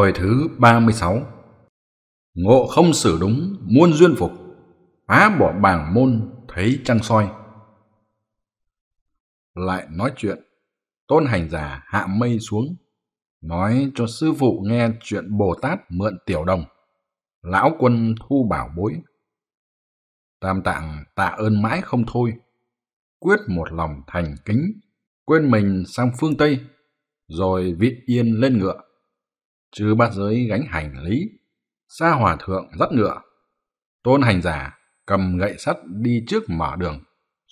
Hồi thứ 36 Ngộ không xử đúng, muôn duyên phục Phá bỏ bảng môn, thấy trăng soi Lại nói chuyện Tôn hành giả hạ mây xuống Nói cho sư phụ nghe chuyện Bồ Tát mượn tiểu đồng Lão quân thu bảo bối Tam tạng tạ ơn mãi không thôi Quyết một lòng thành kính Quên mình sang phương Tây Rồi vịt yên lên ngựa chư bát giới gánh hành lý, xa hòa thượng dắt ngựa, tôn hành giả cầm gậy sắt đi trước mở đường,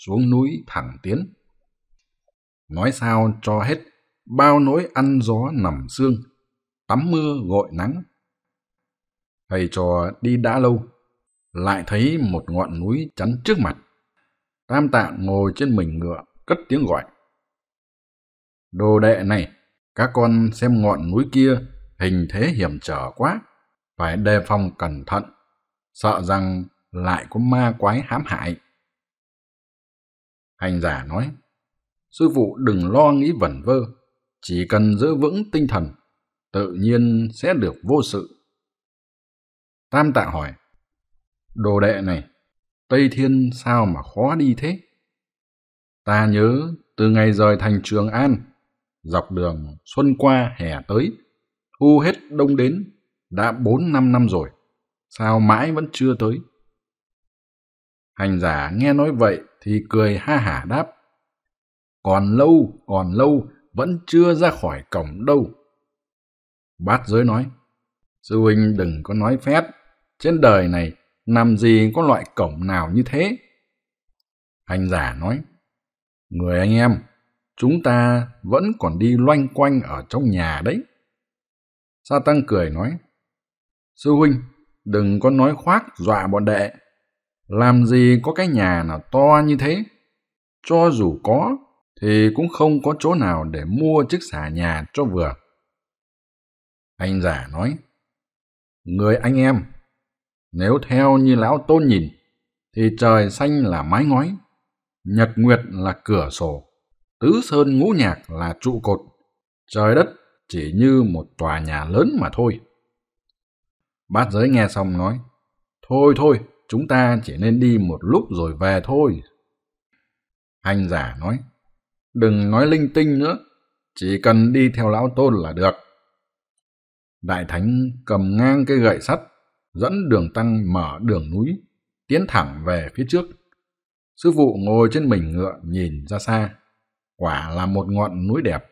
xuống núi thẳng tiến. Nói sao cho hết, bao nỗi ăn gió nằm xương, tắm mưa gội nắng. Thầy trò đi đã lâu, lại thấy một ngọn núi chắn trước mặt. Tam tạng ngồi trên mình ngựa, cất tiếng gọi. Đồ đệ này, các con xem ngọn núi kia hình thế hiểm trở quá phải đề phòng cẩn thận sợ rằng lại có ma quái hãm hại hành giả nói sư phụ đừng lo nghĩ vẩn vơ chỉ cần giữ vững tinh thần tự nhiên sẽ được vô sự tam tạ hỏi đồ đệ này tây thiên sao mà khó đi thế ta nhớ từ ngày rời thành trường an dọc đường xuân qua hè tới thu hết đông đến đã bốn năm năm rồi sao mãi vẫn chưa tới hành giả nghe nói vậy thì cười ha hả đáp còn lâu còn lâu vẫn chưa ra khỏi cổng đâu bát giới nói sư huynh đừng có nói phét trên đời này làm gì có loại cổng nào như thế hành giả nói người anh em chúng ta vẫn còn đi loanh quanh ở trong nhà đấy Sa Tăng cười nói, Sư huynh, đừng có nói khoác dọa bọn đệ. Làm gì có cái nhà nào to như thế? Cho dù có, thì cũng không có chỗ nào để mua chiếc xà nhà cho vừa. Anh giả nói, Người anh em, nếu theo như lão tôn nhìn, thì trời xanh là mái ngói, nhật nguyệt là cửa sổ, tứ sơn ngũ nhạc là trụ cột, trời đất chỉ như một tòa nhà lớn mà thôi bát giới nghe xong nói thôi thôi chúng ta chỉ nên đi một lúc rồi về thôi hành giả nói đừng nói linh tinh nữa chỉ cần đi theo lão tôn là được đại thánh cầm ngang cái gậy sắt dẫn đường tăng mở đường núi tiến thẳng về phía trước sư phụ ngồi trên mình ngựa nhìn ra xa quả là một ngọn núi đẹp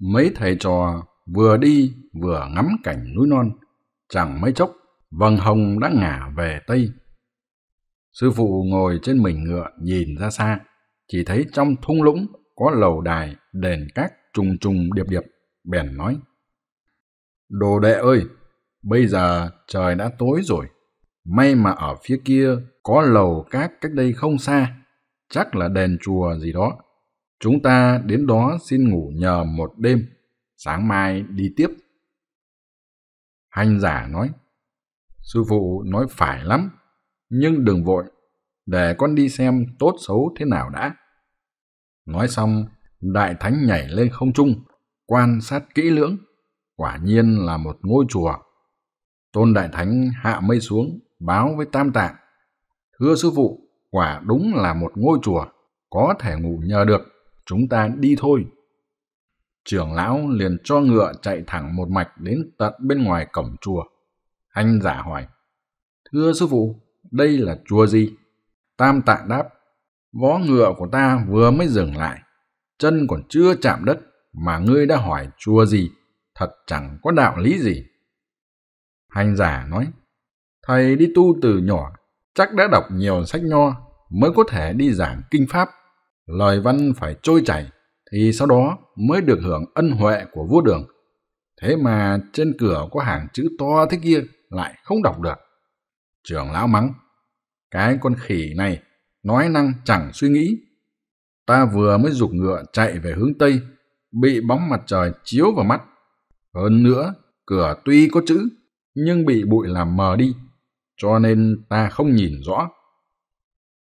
mấy thầy trò vừa đi vừa ngắm cảnh núi non chẳng mấy chốc vầng hồng đã ngả về tây sư phụ ngồi trên mình ngựa nhìn ra xa chỉ thấy trong thung lũng có lầu đài đền các trùng trùng điệp điệp bèn nói đồ đệ ơi bây giờ trời đã tối rồi may mà ở phía kia có lầu các cách đây không xa chắc là đền chùa gì đó Chúng ta đến đó xin ngủ nhờ một đêm, sáng mai đi tiếp. Hành giả nói, Sư phụ nói phải lắm, nhưng đừng vội, để con đi xem tốt xấu thế nào đã. Nói xong, đại thánh nhảy lên không trung, quan sát kỹ lưỡng, quả nhiên là một ngôi chùa. Tôn đại thánh hạ mây xuống, báo với tam tạng. Thưa sư phụ, quả đúng là một ngôi chùa, có thể ngủ nhờ được chúng ta đi thôi trưởng lão liền cho ngựa chạy thẳng một mạch đến tận bên ngoài cổng chùa anh giả hỏi thưa sư phụ đây là chùa gì tam tạng đáp vó ngựa của ta vừa mới dừng lại chân còn chưa chạm đất mà ngươi đã hỏi chùa gì thật chẳng có đạo lý gì hành giả nói thầy đi tu từ nhỏ chắc đã đọc nhiều sách nho mới có thể đi giảng kinh pháp lời văn phải trôi chảy thì sau đó mới được hưởng ân huệ của vua đường thế mà trên cửa có hàng chữ to thế kia lại không đọc được trưởng lão mắng cái con khỉ này nói năng chẳng suy nghĩ ta vừa mới giục ngựa chạy về hướng tây bị bóng mặt trời chiếu vào mắt hơn nữa cửa tuy có chữ nhưng bị bụi làm mờ đi cho nên ta không nhìn rõ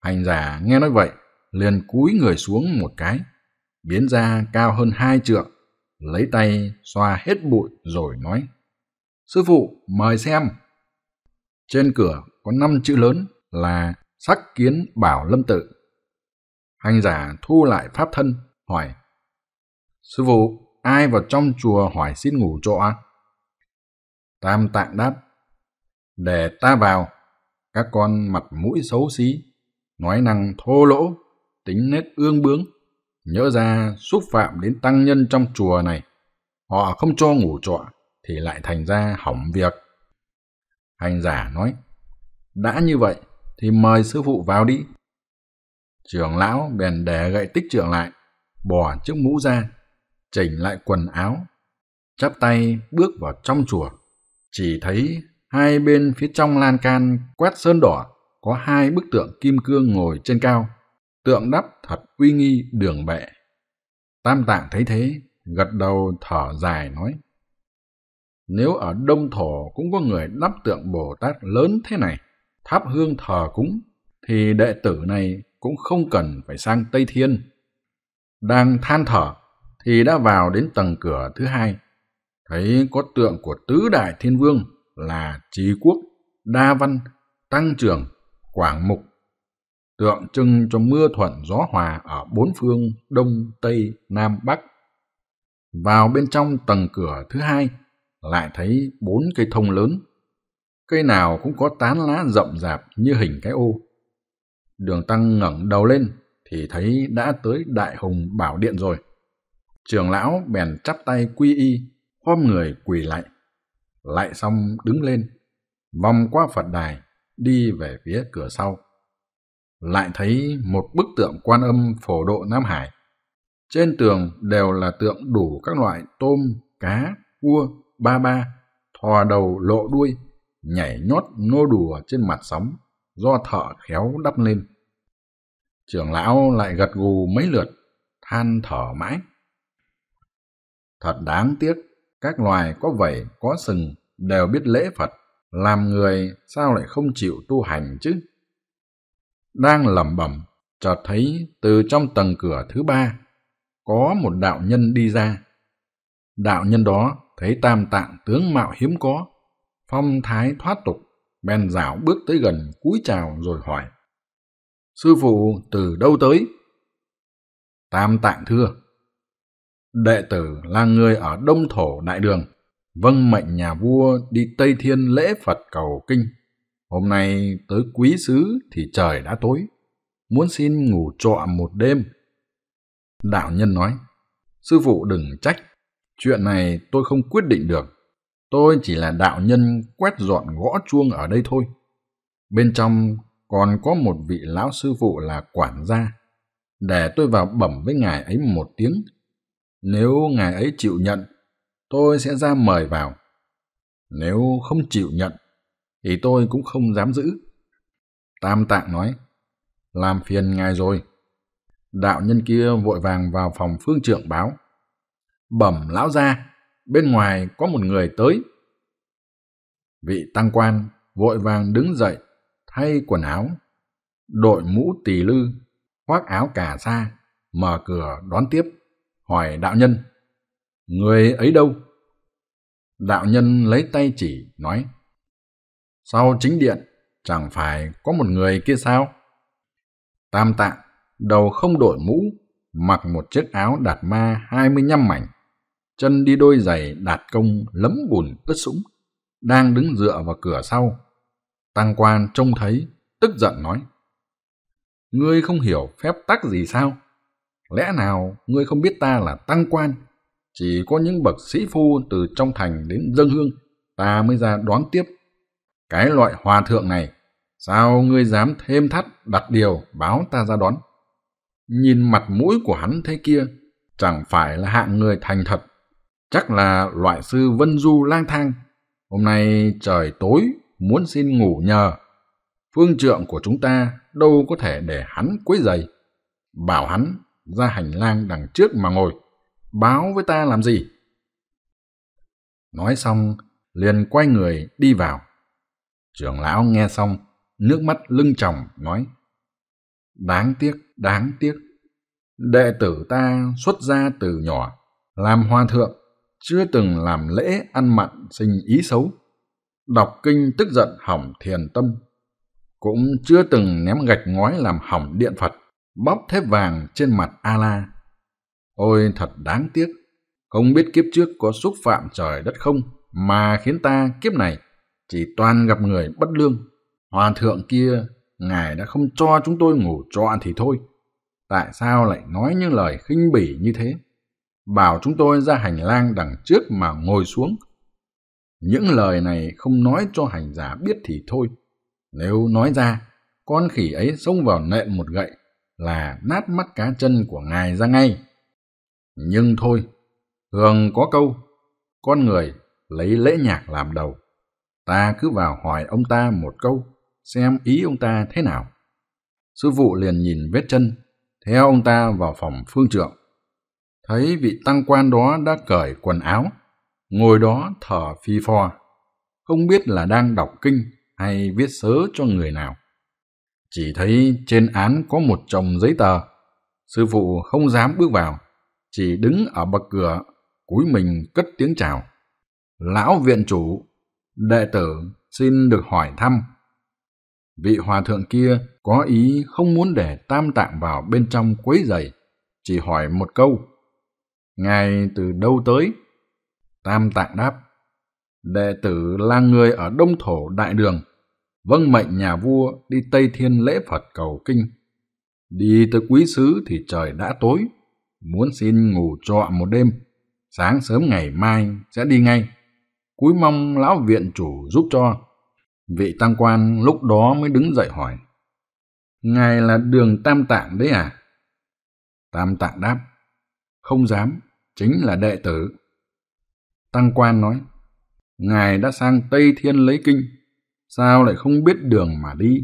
hành giả nghe nói vậy liền cúi người xuống một cái, biến ra cao hơn hai trượng, lấy tay xoa hết bụi rồi nói. Sư phụ, mời xem. Trên cửa có năm chữ lớn là sắc kiến bảo lâm tự. Hành giả thu lại pháp thân, hỏi. Sư phụ, ai vào trong chùa hỏi xin ngủ chỗ ạ? Tam tạng đáp. Để ta vào, các con mặt mũi xấu xí, nói năng thô lỗ, tính nết ương bướng. Nhớ ra xúc phạm đến tăng nhân trong chùa này, họ không cho ngủ trọ thì lại thành ra hỏng việc. Hành giả nói, đã như vậy thì mời sư phụ vào đi. Trưởng lão bèn để gậy tích trưởng lại, bỏ chiếc mũ ra, chỉnh lại quần áo, chắp tay bước vào trong chùa. Chỉ thấy hai bên phía trong lan can quét sơn đỏ có hai bức tượng kim cương ngồi trên cao tượng đắp thật uy nghi đường bệ tam tạng thấy thế gật đầu thở dài nói nếu ở đông thổ cũng có người đắp tượng bồ tát lớn thế này tháp hương thờ cúng thì đệ tử này cũng không cần phải sang tây thiên đang than thở thì đã vào đến tầng cửa thứ hai thấy có tượng của tứ đại thiên vương là trí quốc đa văn tăng trưởng quảng mục tượng trưng cho mưa thuận gió hòa ở bốn phương Đông, Tây, Nam, Bắc. Vào bên trong tầng cửa thứ hai, lại thấy bốn cây thông lớn. Cây nào cũng có tán lá rậm rạp như hình cái ô. Đường Tăng ngẩng đầu lên thì thấy đã tới Đại Hùng Bảo Điện rồi. Trường lão bèn chắp tay quy y, khom người quỳ lại. Lại xong đứng lên, vòng qua Phật đài, đi về phía cửa sau lại thấy một bức tượng quan âm phổ độ Nam Hải. Trên tường đều là tượng đủ các loại tôm, cá, cua, ba ba, thò đầu lộ đuôi, nhảy nhót nô đùa trên mặt sóng, do thợ khéo đắp lên. Trưởng lão lại gật gù mấy lượt, than thở mãi. Thật đáng tiếc, các loài có vẩy, có sừng đều biết lễ Phật, làm người sao lại không chịu tu hành chứ? đang lẩm bẩm chợt thấy từ trong tầng cửa thứ ba có một đạo nhân đi ra đạo nhân đó thấy tam tạng tướng mạo hiếm có phong thái thoát tục bèn dảo bước tới gần cúi chào rồi hỏi sư phụ từ đâu tới tam tạng thưa đệ tử là người ở đông thổ đại đường vâng mệnh nhà vua đi tây thiên lễ phật cầu kinh hôm nay tới quý xứ thì trời đã tối muốn xin ngủ trọ một đêm đạo nhân nói sư phụ đừng trách chuyện này tôi không quyết định được tôi chỉ là đạo nhân quét dọn gõ chuông ở đây thôi bên trong còn có một vị lão sư phụ là quản gia để tôi vào bẩm với ngài ấy một tiếng nếu ngài ấy chịu nhận tôi sẽ ra mời vào nếu không chịu nhận thì tôi cũng không dám giữ tam tạng nói làm phiền ngài rồi đạo nhân kia vội vàng vào phòng phương trưởng báo bẩm lão gia bên ngoài có một người tới vị tăng quan vội vàng đứng dậy thay quần áo đội mũ tỳ lư khoác áo cà sa mở cửa đón tiếp hỏi đạo nhân người ấy đâu đạo nhân lấy tay chỉ nói sau chính điện, chẳng phải có một người kia sao? Tam tạng, đầu không đội mũ, mặc một chiếc áo đạt ma hai mươi 25 mảnh, chân đi đôi giày đạt công lấm bùn ướt sũng, đang đứng dựa vào cửa sau. Tăng quan trông thấy, tức giận nói. Ngươi không hiểu phép tắc gì sao? Lẽ nào ngươi không biết ta là tăng quan? Chỉ có những bậc sĩ phu từ trong thành đến dân hương, ta mới ra đón tiếp cái loại hòa thượng này sao ngươi dám thêm thắt đặt điều báo ta ra đón nhìn mặt mũi của hắn thế kia chẳng phải là hạng người thành thật chắc là loại sư vân du lang thang hôm nay trời tối muốn xin ngủ nhờ phương trượng của chúng ta đâu có thể để hắn quấy giày bảo hắn ra hành lang đằng trước mà ngồi báo với ta làm gì nói xong liền quay người đi vào trưởng lão nghe xong nước mắt lưng tròng nói đáng tiếc đáng tiếc đệ tử ta xuất gia từ nhỏ làm hoa thượng chưa từng làm lễ ăn mặn sinh ý xấu đọc kinh tức giận hỏng thiền tâm cũng chưa từng ném gạch ngói làm hỏng điện phật bóp thép vàng trên mặt a la ôi thật đáng tiếc không biết kiếp trước có xúc phạm trời đất không mà khiến ta kiếp này chỉ toàn gặp người bất lương. Hòa thượng kia, ngài đã không cho chúng tôi ngủ trọn thì thôi. Tại sao lại nói những lời khinh bỉ như thế? Bảo chúng tôi ra hành lang đằng trước mà ngồi xuống. Những lời này không nói cho hành giả biết thì thôi. Nếu nói ra, con khỉ ấy xông vào nện một gậy là nát mắt cá chân của ngài ra ngay. Nhưng thôi, thường có câu, con người lấy lễ nhạc làm đầu ta cứ vào hỏi ông ta một câu xem ý ông ta thế nào sư phụ liền nhìn vết chân theo ông ta vào phòng phương trượng thấy vị tăng quan đó đã cởi quần áo ngồi đó thở phi phò không biết là đang đọc kinh hay viết sớ cho người nào chỉ thấy trên án có một chồng giấy tờ sư phụ không dám bước vào chỉ đứng ở bậc cửa cúi mình cất tiếng chào lão viện chủ Đệ tử xin được hỏi thăm. Vị hòa thượng kia có ý không muốn để tam tạng vào bên trong quấy giày, chỉ hỏi một câu. Ngài từ đâu tới? Tam tạng đáp. Đệ tử là người ở Đông Thổ Đại Đường, vâng mệnh nhà vua đi Tây Thiên lễ Phật cầu kinh. Đi tới quý sứ thì trời đã tối, muốn xin ngủ trọ một đêm, sáng sớm ngày mai sẽ đi ngay cúi mong lão viện chủ giúp cho. Vị tăng quan lúc đó mới đứng dậy hỏi. Ngài là đường Tam Tạng đấy à? Tam Tạng đáp. Không dám, chính là đệ tử. Tăng quan nói. Ngài đã sang Tây Thiên lấy kinh, sao lại không biết đường mà đi?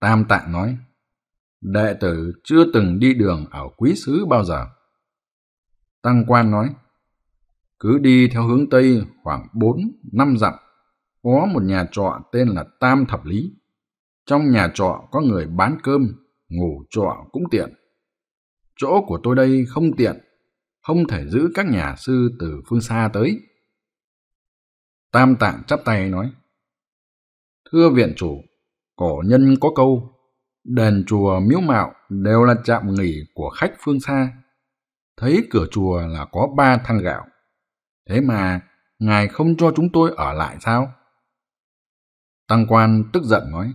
Tam Tạng nói. Đệ tử chưa từng đi đường ở quý xứ bao giờ. Tăng quan nói cứ đi theo hướng Tây khoảng bốn năm dặm, có một nhà trọ tên là Tam Thập Lý. Trong nhà trọ có người bán cơm, ngủ trọ cũng tiện. Chỗ của tôi đây không tiện, không thể giữ các nhà sư từ phương xa tới. Tam Tạng chắp tay nói, Thưa viện chủ, cổ nhân có câu, đền chùa miếu mạo đều là trạm nghỉ của khách phương xa. Thấy cửa chùa là có ba thang gạo thế mà ngài không cho chúng tôi ở lại sao tăng quan tức giận nói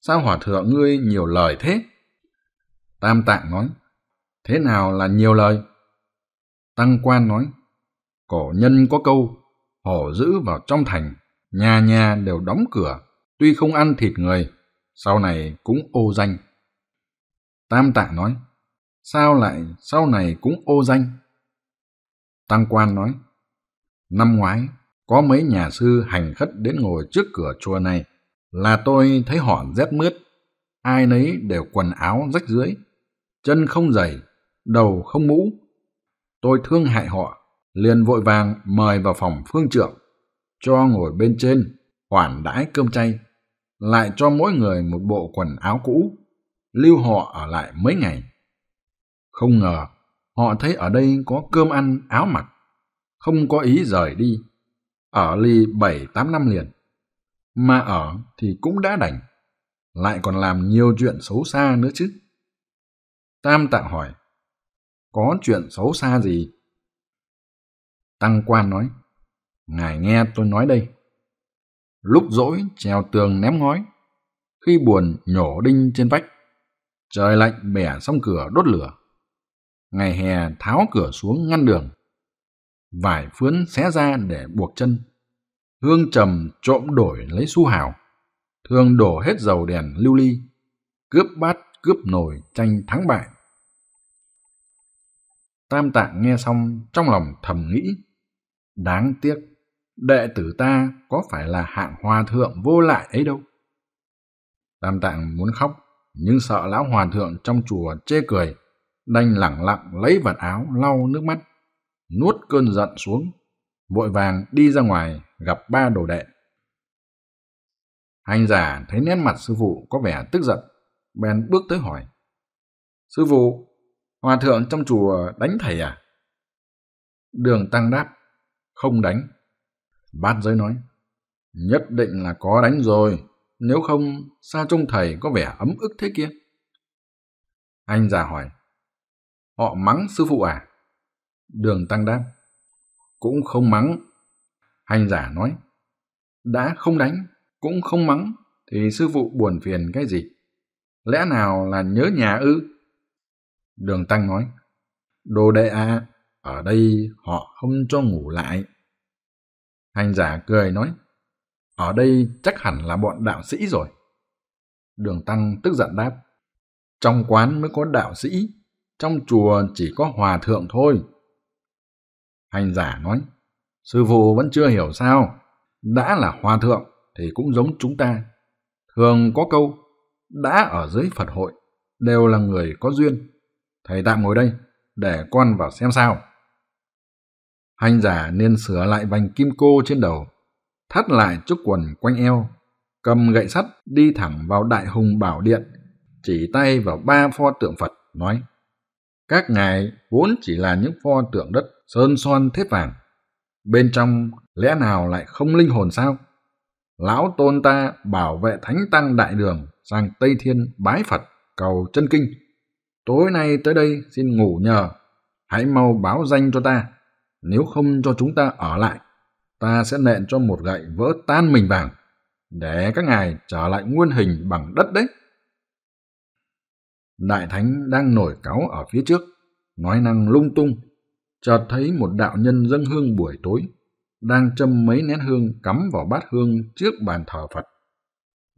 sao hòa thượng ngươi nhiều lời thế tam tạng nói thế nào là nhiều lời tăng quan nói cổ nhân có câu hổ giữ vào trong thành nhà nhà đều đóng cửa tuy không ăn thịt người sau này cũng ô danh tam tạng nói sao lại sau này cũng ô danh tăng quan nói Năm ngoái, có mấy nhà sư hành khất đến ngồi trước cửa chùa này, là tôi thấy họ rét mướt, ai nấy đều quần áo rách dưới chân không giày, đầu không mũ. Tôi thương hại họ, liền vội vàng mời vào phòng phương trượng, cho ngồi bên trên, khoản đãi cơm chay, lại cho mỗi người một bộ quần áo cũ, lưu họ ở lại mấy ngày. Không ngờ, họ thấy ở đây có cơm ăn, áo mặc, không có ý rời đi ở ly bảy tám năm liền mà ở thì cũng đã đành lại còn làm nhiều chuyện xấu xa nữa chứ tam tạng hỏi có chuyện xấu xa gì tăng quan nói ngài nghe tôi nói đây lúc dỗi trèo tường ném ngói khi buồn nhổ đinh trên vách trời lạnh bẻ xong cửa đốt lửa ngày hè tháo cửa xuống ngăn đường vải phướn xé ra để buộc chân. Hương trầm trộm đổi lấy su hào, thường đổ hết dầu đèn lưu ly, cướp bát cướp nồi tranh thắng bại. Tam tạng nghe xong trong lòng thầm nghĩ, đáng tiếc, đệ tử ta có phải là hạng hòa thượng vô lại ấy đâu. Tam tạng muốn khóc, nhưng sợ lão hòa thượng trong chùa chê cười, đành lẳng lặng lấy vạt áo lau nước mắt nuốt cơn giận xuống, vội vàng đi ra ngoài gặp ba đồ đệ. Hành giả thấy nét mặt sư phụ có vẻ tức giận, bèn bước tới hỏi. Sư phụ, hòa thượng trong chùa đánh thầy à? Đường tăng đáp, không đánh. Bát giới nói, nhất định là có đánh rồi, nếu không sao trông thầy có vẻ ấm ức thế kia? Anh già hỏi, họ mắng sư phụ à? Đường Tăng đáp, cũng không mắng. Hành giả nói, đã không đánh, cũng không mắng, thì sư phụ buồn phiền cái gì? Lẽ nào là nhớ nhà ư? Đường Tăng nói, đồ đệ à, ở đây họ không cho ngủ lại. Hành giả cười nói, ở đây chắc hẳn là bọn đạo sĩ rồi. Đường Tăng tức giận đáp, trong quán mới có đạo sĩ, trong chùa chỉ có hòa thượng thôi. Hành giả nói, sư phụ vẫn chưa hiểu sao, đã là hòa thượng thì cũng giống chúng ta. Thường có câu, đã ở dưới Phật hội, đều là người có duyên. Thầy tạm ngồi đây, để con vào xem sao. Hành giả nên sửa lại vành kim cô trên đầu, thắt lại chiếc quần quanh eo, cầm gậy sắt đi thẳng vào đại hùng bảo điện, chỉ tay vào ba pho tượng Phật, nói Các ngài vốn chỉ là những pho tượng đất, sơn son thếp vàng bên trong lẽ nào lại không linh hồn sao lão tôn ta bảo vệ thánh tăng đại đường sang tây thiên bái phật cầu chân kinh tối nay tới đây xin ngủ nhờ hãy mau báo danh cho ta nếu không cho chúng ta ở lại ta sẽ nện cho một gậy vỡ tan mình vàng để các ngài trở lại nguyên hình bằng đất đấy đại thánh đang nổi cáu ở phía trước nói năng lung tung chợt thấy một đạo nhân dâng hương buổi tối đang châm mấy nén hương cắm vào bát hương trước bàn thờ phật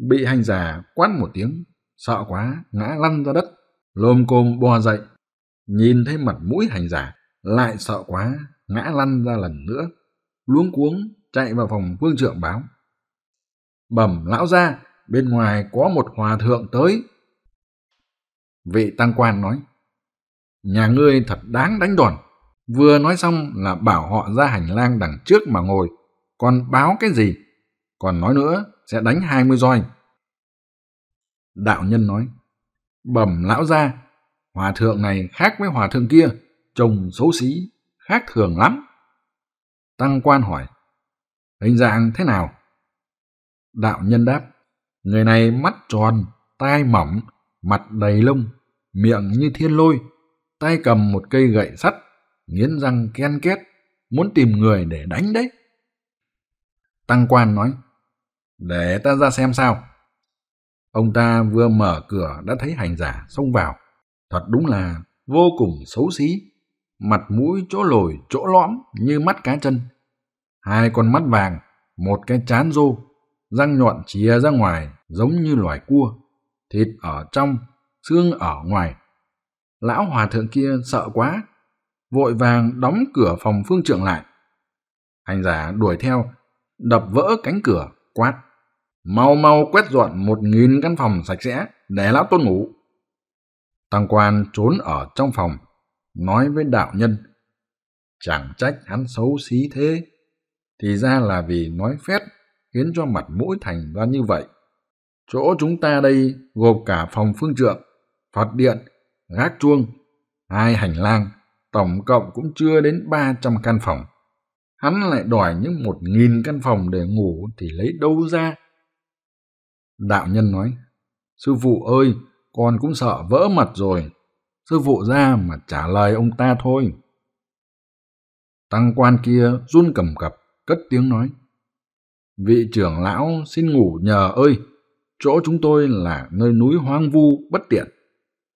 bị hành giả quát một tiếng sợ quá ngã lăn ra đất lồm cồm bò dậy nhìn thấy mặt mũi hành giả lại sợ quá ngã lăn ra lần nữa luống cuống chạy vào phòng vương trượng báo bẩm lão gia bên ngoài có một hòa thượng tới vị tăng quan nói nhà ngươi thật đáng đánh đòn Vừa nói xong là bảo họ ra hành lang đằng trước mà ngồi, còn báo cái gì? Còn nói nữa, sẽ đánh hai mươi roi. Đạo nhân nói, bẩm lão gia, hòa thượng này khác với hòa thượng kia, trông xấu xí, khác thường lắm. Tăng quan hỏi, hình dạng thế nào? Đạo nhân đáp, người này mắt tròn, tai mỏng, mặt đầy lông, miệng như thiên lôi, tay cầm một cây gậy sắt nghiến răng ken két muốn tìm người để đánh đấy tăng quan nói để ta ra xem sao ông ta vừa mở cửa đã thấy hành giả xông vào thật đúng là vô cùng xấu xí mặt mũi chỗ lồi chỗ lõm như mắt cá chân hai con mắt vàng một cái chán rô răng nhọn chìa ra ngoài giống như loài cua thịt ở trong xương ở ngoài lão hòa thượng kia sợ quá vội vàng đóng cửa phòng phương trưởng lại hành giả đuổi theo đập vỡ cánh cửa quát mau mau quét dọn một nghìn căn phòng sạch sẽ để lão tôn ngủ tăng quan trốn ở trong phòng nói với đạo nhân chẳng trách hắn xấu xí thế thì ra là vì nói phép khiến cho mặt mũi thành ra như vậy chỗ chúng ta đây gồm cả phòng phương trượng phật điện gác chuông hai hành lang tổng cộng cũng chưa đến ba trăm căn phòng hắn lại đòi những một nghìn căn phòng để ngủ thì lấy đâu ra đạo nhân nói sư phụ ơi con cũng sợ vỡ mặt rồi sư phụ ra mà trả lời ông ta thôi tăng quan kia run cầm cập cất tiếng nói vị trưởng lão xin ngủ nhờ ơi chỗ chúng tôi là nơi núi hoang vu bất tiện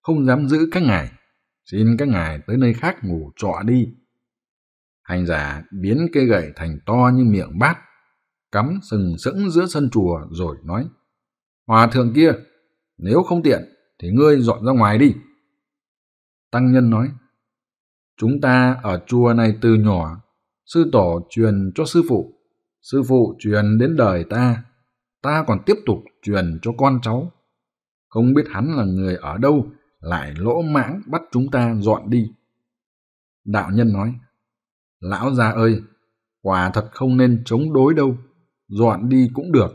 không dám giữ các ngài xin các ngài tới nơi khác ngủ trọ đi. Hành giả biến cây gậy thành to như miệng bát, cắm sừng sững giữa sân chùa rồi nói, Hòa thượng kia, nếu không tiện thì ngươi dọn ra ngoài đi. Tăng nhân nói, chúng ta ở chùa này từ nhỏ, sư tổ truyền cho sư phụ, sư phụ truyền đến đời ta, ta còn tiếp tục truyền cho con cháu. Không biết hắn là người ở đâu lại lỗ mãng bắt chúng ta dọn đi đạo nhân nói lão già ơi quả thật không nên chống đối đâu dọn đi cũng được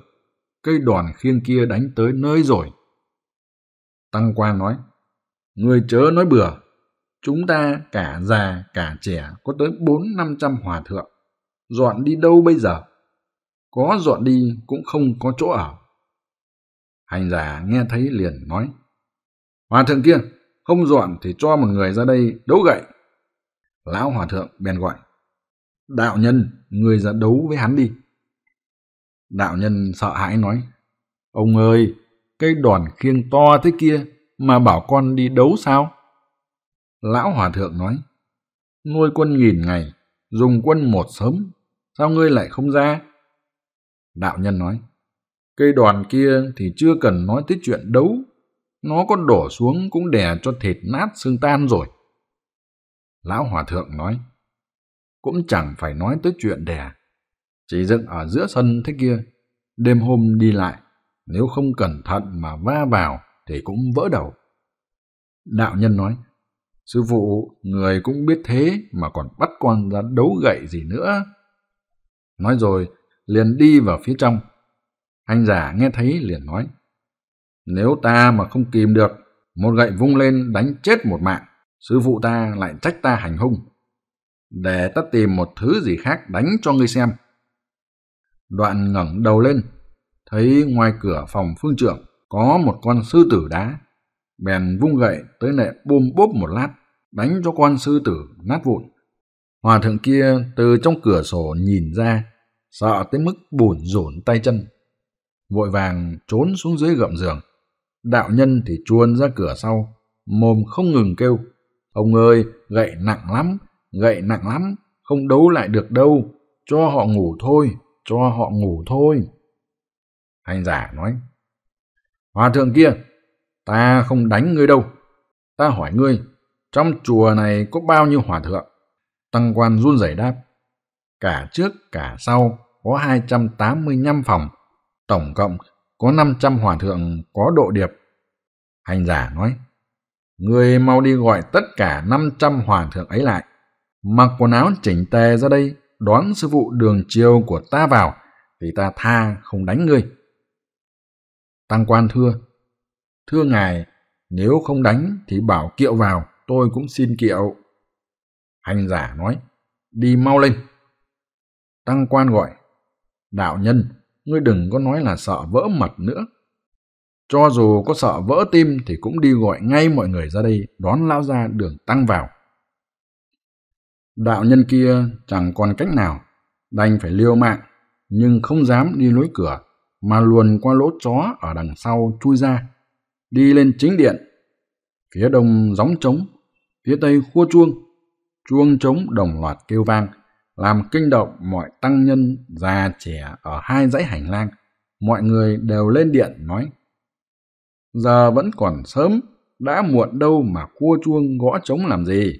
cây đòn khiên kia đánh tới nơi rồi tăng quan nói người chớ nói bừa chúng ta cả già cả trẻ có tới bốn năm trăm hòa thượng dọn đi đâu bây giờ có dọn đi cũng không có chỗ ở hành giả nghe thấy liền nói Hòa thượng kia, không dọn thì cho một người ra đây đấu gậy. Lão hòa thượng bèn gọi. Đạo nhân, người ra đấu với hắn đi. Đạo nhân sợ hãi nói. Ông ơi, cây đòn khiêng to thế kia mà bảo con đi đấu sao? Lão hòa thượng nói. Nuôi quân nghìn ngày, dùng quân một sớm, sao ngươi lại không ra? Đạo nhân nói. Cây đoàn kia thì chưa cần nói tới chuyện đấu nó có đổ xuống cũng đè cho thịt nát xương tan rồi. Lão Hòa Thượng nói, cũng chẳng phải nói tới chuyện đè, chỉ dựng ở giữa sân thế kia, đêm hôm đi lại, nếu không cẩn thận mà va vào thì cũng vỡ đầu. Đạo nhân nói, sư phụ, người cũng biết thế mà còn bắt con ra đấu gậy gì nữa. Nói rồi, liền đi vào phía trong. Anh giả nghe thấy liền nói, nếu ta mà không kìm được, một gậy vung lên đánh chết một mạng, sư phụ ta lại trách ta hành hung. Để ta tìm một thứ gì khác đánh cho ngươi xem. Đoạn ngẩng đầu lên, thấy ngoài cửa phòng phương trưởng có một con sư tử đá. Bèn vung gậy tới nệ bôm bốp một lát, đánh cho con sư tử nát vụn. Hòa thượng kia từ trong cửa sổ nhìn ra, sợ tới mức bủn rủn tay chân. Vội vàng trốn xuống dưới gậm giường đạo nhân thì chuôn ra cửa sau mồm không ngừng kêu ông ơi gậy nặng lắm gậy nặng lắm không đấu lại được đâu cho họ ngủ thôi cho họ ngủ thôi hành giả nói hòa thượng kia ta không đánh ngươi đâu ta hỏi ngươi trong chùa này có bao nhiêu hòa thượng tăng quan run rẩy đáp cả trước cả sau có hai trăm tám mươi nhăm phòng tổng cộng có 500 hòa thượng có độ điệp. Hành giả nói, Người mau đi gọi tất cả 500 hòa thượng ấy lại. Mặc quần áo chỉnh tề ra đây, đón sư phụ đường chiều của ta vào, thì ta tha không đánh ngươi. Tăng quan thưa, Thưa ngài, nếu không đánh thì bảo kiệu vào, tôi cũng xin kiệu. Hành giả nói, đi mau lên. Tăng quan gọi, đạo nhân, ngươi đừng có nói là sợ vỡ mật nữa. Cho dù có sợ vỡ tim thì cũng đi gọi ngay mọi người ra đây đón lão ra đường tăng vào. Đạo nhân kia chẳng còn cách nào, đành phải liêu mạng, nhưng không dám đi lối cửa, mà luồn qua lỗ chó ở đằng sau chui ra, đi lên chính điện. Phía đông gióng trống, phía tây khua chuông, chuông trống đồng loạt kêu vang, làm kinh động mọi tăng nhân già trẻ ở hai dãy hành lang. Mọi người đều lên điện nói, giờ vẫn còn sớm, đã muộn đâu mà cua chuông gõ trống làm gì.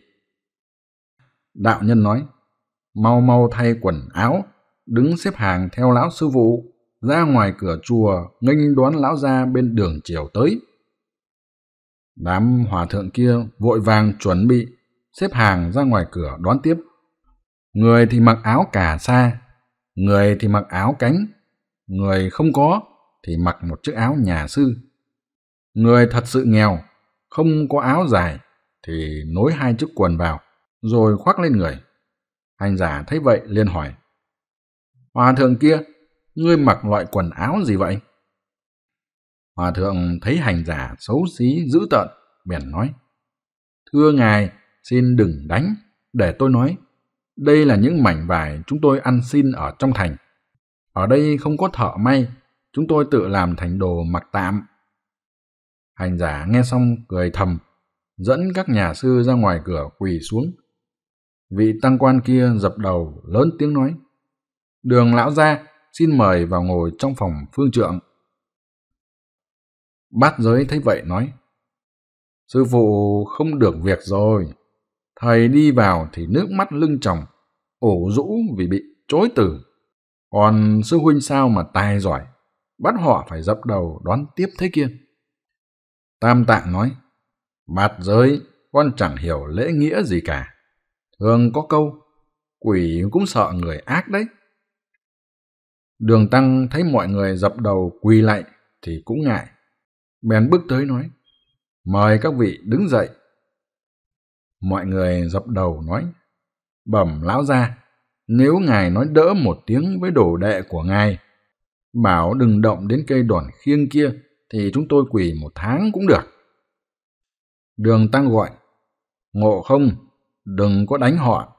Đạo nhân nói, mau mau thay quần áo, đứng xếp hàng theo lão sư vụ, ra ngoài cửa chùa nghênh đón lão ra bên đường chiều tới. Đám hòa thượng kia vội vàng chuẩn bị, xếp hàng ra ngoài cửa đón tiếp người thì mặc áo cà sa người thì mặc áo cánh người không có thì mặc một chiếc áo nhà sư người thật sự nghèo không có áo dài thì nối hai chiếc quần vào rồi khoác lên người hành giả thấy vậy liền hỏi hòa thượng kia ngươi mặc loại quần áo gì vậy hòa thượng thấy hành giả xấu xí dữ tợn bèn nói thưa ngài xin đừng đánh để tôi nói đây là những mảnh vải chúng tôi ăn xin ở trong thành ở đây không có thợ may chúng tôi tự làm thành đồ mặc tạm hành giả nghe xong cười thầm dẫn các nhà sư ra ngoài cửa quỳ xuống vị tăng quan kia dập đầu lớn tiếng nói đường lão gia xin mời vào ngồi trong phòng phương trượng bát giới thấy vậy nói sư phụ không được việc rồi thầy đi vào thì nước mắt lưng chồng ổ rũ vì bị chối từ còn sư huynh sao mà tài giỏi bắt họ phải dập đầu đón tiếp thế kia tam tạng nói mặt giới con chẳng hiểu lễ nghĩa gì cả thường có câu quỷ cũng sợ người ác đấy đường tăng thấy mọi người dập đầu quỳ lạy thì cũng ngại bèn bước tới nói mời các vị đứng dậy mọi người dập đầu nói bẩm lão gia nếu ngài nói đỡ một tiếng với đồ đệ của ngài bảo đừng động đến cây đòn khiêng kia thì chúng tôi quỳ một tháng cũng được đường tăng gọi ngộ không đừng có đánh họ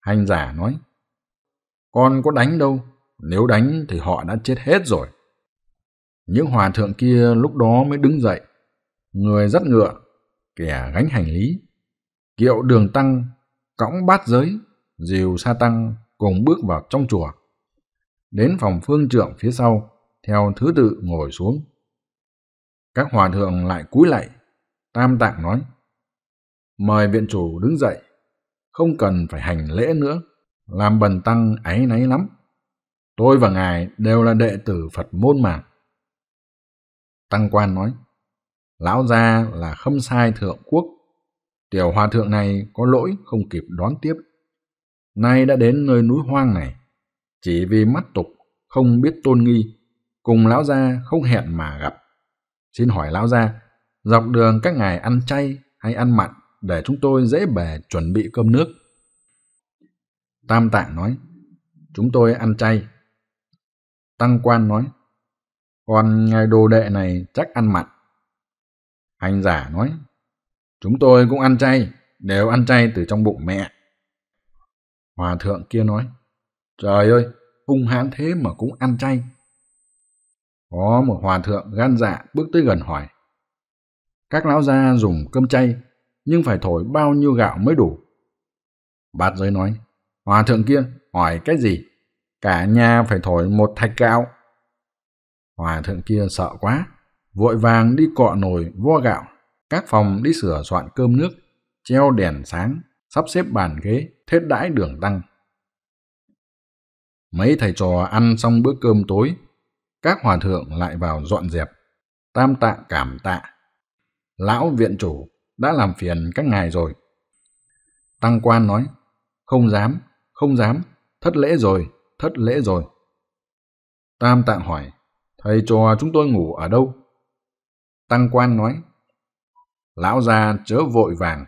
hành giả nói con có đánh đâu nếu đánh thì họ đã chết hết rồi những hòa thượng kia lúc đó mới đứng dậy người dắt ngựa kẻ gánh hành lý kiệu đường tăng cõng bát giới dìu sa tăng cùng bước vào trong chùa đến phòng phương trượng phía sau theo thứ tự ngồi xuống các hòa thượng lại cúi lạy tam tạng nói mời viện chủ đứng dậy không cần phải hành lễ nữa làm bần tăng áy náy lắm tôi và ngài đều là đệ tử phật môn mà tăng quan nói lão gia là khâm sai thượng quốc Tiểu hòa thượng này có lỗi không kịp đón tiếp. Nay đã đến nơi núi hoang này, chỉ vì mắt tục, không biết tôn nghi, cùng lão gia không hẹn mà gặp. Xin hỏi lão gia, dọc đường các ngài ăn chay hay ăn mặn để chúng tôi dễ bề chuẩn bị cơm nước. Tam Tạng nói, chúng tôi ăn chay. Tăng Quan nói, còn ngài đồ đệ này chắc ăn mặn. Hành giả nói, Chúng tôi cũng ăn chay, đều ăn chay từ trong bụng mẹ. Hòa thượng kia nói, trời ơi, hung hãn thế mà cũng ăn chay. Có một hòa thượng gan dạ bước tới gần hỏi, các lão gia dùng cơm chay, nhưng phải thổi bao nhiêu gạo mới đủ. Bát giới nói, hòa thượng kia hỏi cái gì? Cả nhà phải thổi một thạch gạo. Hòa thượng kia sợ quá, vội vàng đi cọ nồi vo gạo các phòng đi sửa soạn cơm nước, treo đèn sáng, sắp xếp bàn ghế, thết đãi đường tăng. Mấy thầy trò ăn xong bữa cơm tối, các hòa thượng lại vào dọn dẹp, tam tạ cảm tạ. Lão viện chủ đã làm phiền các ngài rồi. Tăng quan nói, không dám, không dám, thất lễ rồi, thất lễ rồi. Tam tạng hỏi, thầy trò chúng tôi ngủ ở đâu? Tăng quan nói, lão già chớ vội vàng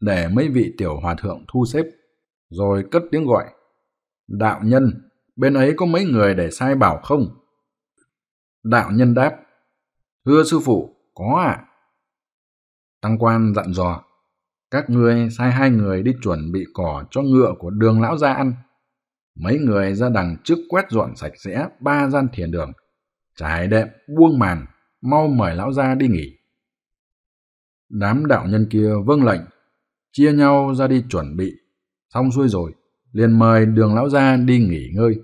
để mấy vị tiểu hòa thượng thu xếp rồi cất tiếng gọi đạo nhân bên ấy có mấy người để sai bảo không đạo nhân đáp thưa sư phụ có ạ à. tăng quan dặn dò các ngươi sai hai người đi chuẩn bị cỏ cho ngựa của đường lão gia ăn mấy người ra đằng trước quét dọn sạch sẽ ba gian thiền đường trải đệm buông màn mau mời lão gia đi nghỉ Đám đạo nhân kia vâng lệnh, chia nhau ra đi chuẩn bị. Xong xuôi rồi, liền mời đường lão gia đi nghỉ ngơi.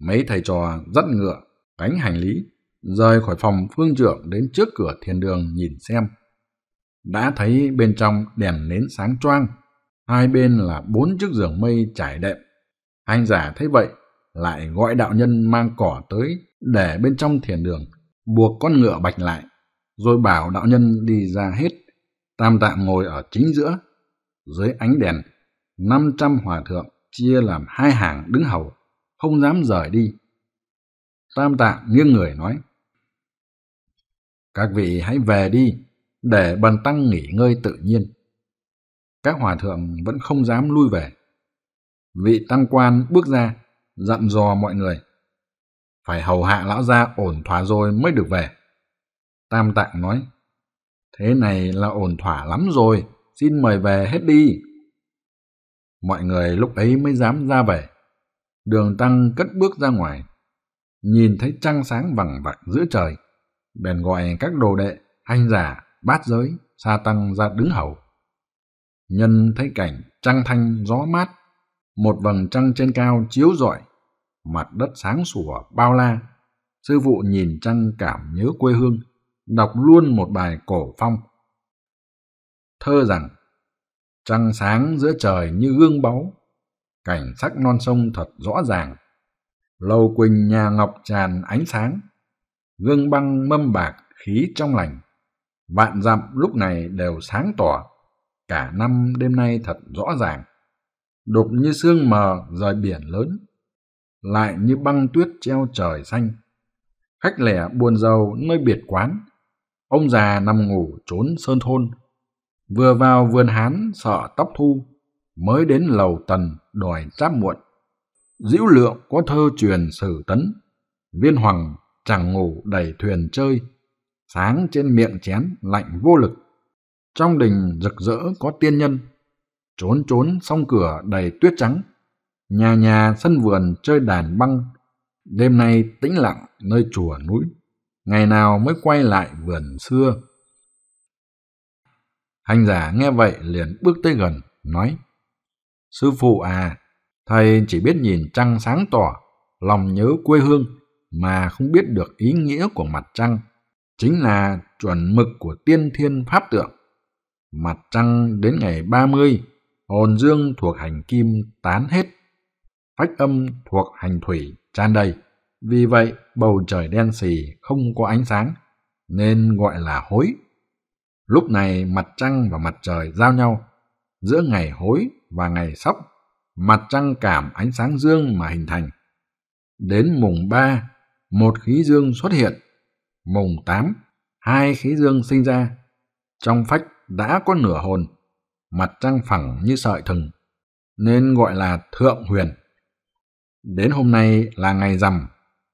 Mấy thầy trò dắt ngựa, cánh hành lý, rời khỏi phòng phương trưởng đến trước cửa thiền đường nhìn xem. Đã thấy bên trong đèn nến sáng choang, hai bên là bốn chiếc giường mây trải đệm. anh giả thấy vậy, lại gọi đạo nhân mang cỏ tới để bên trong thiền đường, buộc con ngựa bạch lại rồi bảo đạo nhân đi ra hết. Tam tạng ngồi ở chính giữa, dưới ánh đèn, 500 hòa thượng chia làm hai hàng đứng hầu, không dám rời đi. Tam tạng nghiêng người nói, Các vị hãy về đi, để bần tăng nghỉ ngơi tự nhiên. Các hòa thượng vẫn không dám lui về. Vị tăng quan bước ra, dặn dò mọi người, phải hầu hạ lão gia ổn thỏa rồi mới được về. Tam Tạng nói, thế này là ổn thỏa lắm rồi, xin mời về hết đi. Mọi người lúc ấy mới dám ra về. Đường Tăng cất bước ra ngoài, nhìn thấy trăng sáng vằng vặc giữa trời, bèn gọi các đồ đệ, hành giả, bát giới, sa tăng ra đứng hầu. Nhân thấy cảnh trăng thanh gió mát, một vầng trăng trên cao chiếu rọi, mặt đất sáng sủa bao la. Sư phụ nhìn trăng cảm nhớ quê hương, đọc luôn một bài cổ phong. Thơ rằng, trăng sáng giữa trời như gương báu, cảnh sắc non sông thật rõ ràng, lầu quỳnh nhà ngọc tràn ánh sáng, gương băng mâm bạc khí trong lành, vạn dặm lúc này đều sáng tỏ, cả năm đêm nay thật rõ ràng, đục như sương mờ rời biển lớn, lại như băng tuyết treo trời xanh. Khách lẻ buồn giàu nơi biệt quán, ông già nằm ngủ trốn sơn thôn vừa vào vườn hán sợ tóc thu mới đến lầu tần đòi giáp muộn diễu lượng có thơ truyền sử tấn viên hoàng chẳng ngủ đầy thuyền chơi sáng trên miệng chén lạnh vô lực trong đình rực rỡ có tiên nhân trốn trốn song cửa đầy tuyết trắng nhà nhà sân vườn chơi đàn băng đêm nay tĩnh lặng nơi chùa núi ngày nào mới quay lại vườn xưa hành giả nghe vậy liền bước tới gần nói sư phụ à thầy chỉ biết nhìn trăng sáng tỏ lòng nhớ quê hương mà không biết được ý nghĩa của mặt trăng chính là chuẩn mực của tiên thiên pháp tượng mặt trăng đến ngày 30, hồn dương thuộc hành kim tán hết, phách âm thuộc hành thủy tràn đầy. Vì vậy, bầu trời đen sì không có ánh sáng, nên gọi là hối. Lúc này mặt trăng và mặt trời giao nhau. Giữa ngày hối và ngày sóc, mặt trăng cảm ánh sáng dương mà hình thành. Đến mùng ba một khí dương xuất hiện. Mùng tám hai khí dương sinh ra. Trong phách đã có nửa hồn, mặt trăng phẳng như sợi thừng, nên gọi là thượng huyền. Đến hôm nay là ngày rằm,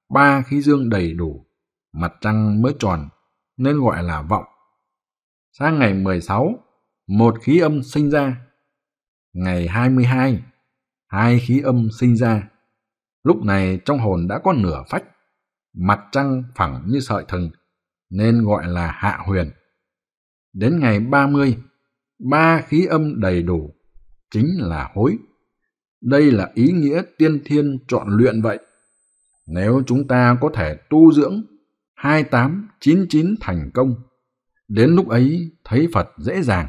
ba khí dương đầy đủ, mặt trăng mới tròn nên gọi là vọng. sang ngày 16, một khí âm sinh ra. Ngày 22, hai khí âm sinh ra. Lúc này trong hồn đã có nửa phách, mặt trăng phẳng như sợi thần, nên gọi là hạ huyền. Đến ngày 30, ba khí âm đầy đủ chính là hối. Đây là ý nghĩa tiên thiên chọn luyện vậy nếu chúng ta có thể tu dưỡng 2899 thành công đến lúc ấy thấy phật dễ dàng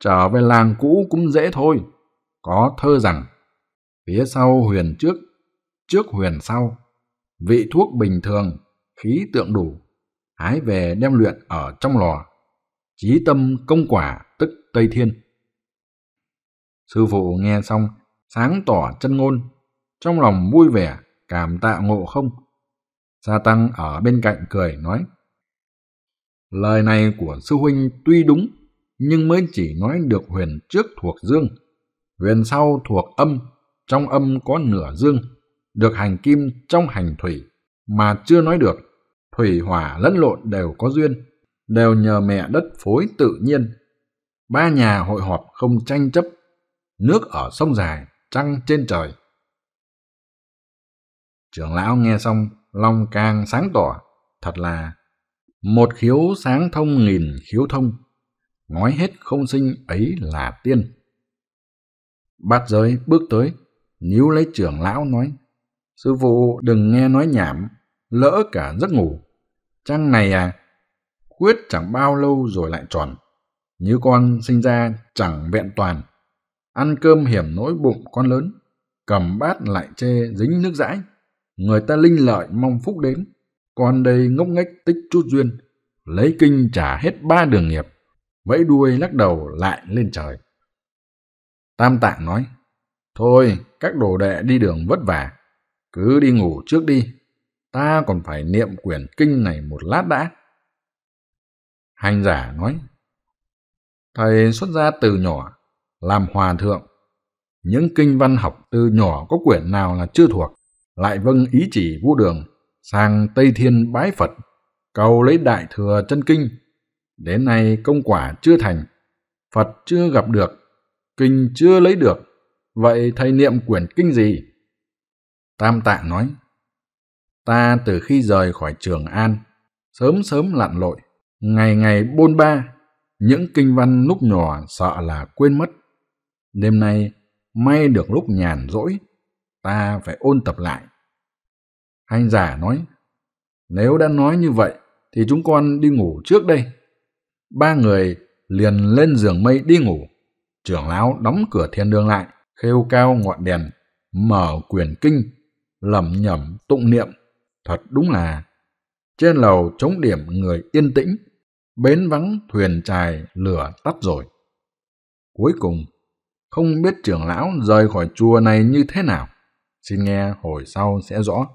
trở về làng cũ cũng dễ thôi có thơ rằng phía sau huyền trước trước huyền sau vị thuốc bình thường khí tượng đủ hái về đem luyện ở trong lò trí tâm công quả tức tây thiên sư phụ nghe xong sáng tỏ chân ngôn trong lòng vui vẻ cảm tạ ngộ không? Sa Tăng ở bên cạnh cười nói, Lời này của sư huynh tuy đúng, nhưng mới chỉ nói được huyền trước thuộc dương, huyền sau thuộc âm, trong âm có nửa dương, được hành kim trong hành thủy, mà chưa nói được, thủy hỏa lẫn lộn đều có duyên, đều nhờ mẹ đất phối tự nhiên. Ba nhà hội họp không tranh chấp, nước ở sông dài, trăng trên trời trưởng lão nghe xong long càng sáng tỏ thật là một khiếu sáng thông nghìn khiếu thông nói hết không sinh ấy là tiên bát giới bước tới níu lấy trưởng lão nói sư phụ đừng nghe nói nhảm lỡ cả giấc ngủ trăng này à khuyết chẳng bao lâu rồi lại tròn như con sinh ra chẳng vẹn toàn ăn cơm hiểm nỗi bụng con lớn cầm bát lại chê dính nước dãi người ta linh lợi mong phúc đến, còn đây ngốc nghếch tích chút duyên, lấy kinh trả hết ba đường nghiệp, vẫy đuôi lắc đầu lại lên trời. Tam Tạng nói, thôi các đồ đệ đi đường vất vả, cứ đi ngủ trước đi, ta còn phải niệm quyển kinh này một lát đã. Hành giả nói, thầy xuất gia từ nhỏ, làm hòa thượng, những kinh văn học từ nhỏ có quyển nào là chưa thuộc lại vâng ý chỉ vũ đường sang Tây Thiên bái Phật, cầu lấy đại thừa chân kinh. Đến nay công quả chưa thành, Phật chưa gặp được, kinh chưa lấy được, vậy thầy niệm quyển kinh gì? Tam Tạng nói, ta từ khi rời khỏi Trường An, sớm sớm lặn lội, ngày ngày bôn ba, những kinh văn lúc nhỏ sợ là quên mất. Đêm nay, may được lúc nhàn rỗi, ta phải ôn tập lại hành giả nói nếu đã nói như vậy thì chúng con đi ngủ trước đây ba người liền lên giường mây đi ngủ trưởng lão đóng cửa thiên đường lại khêu cao ngọn đèn mở quyển kinh lẩm nhẩm tụng niệm thật đúng là trên lầu chống điểm người yên tĩnh bến vắng thuyền trài lửa tắt rồi cuối cùng không biết trưởng lão rời khỏi chùa này như thế nào Xin nghe hồi sau sẽ rõ.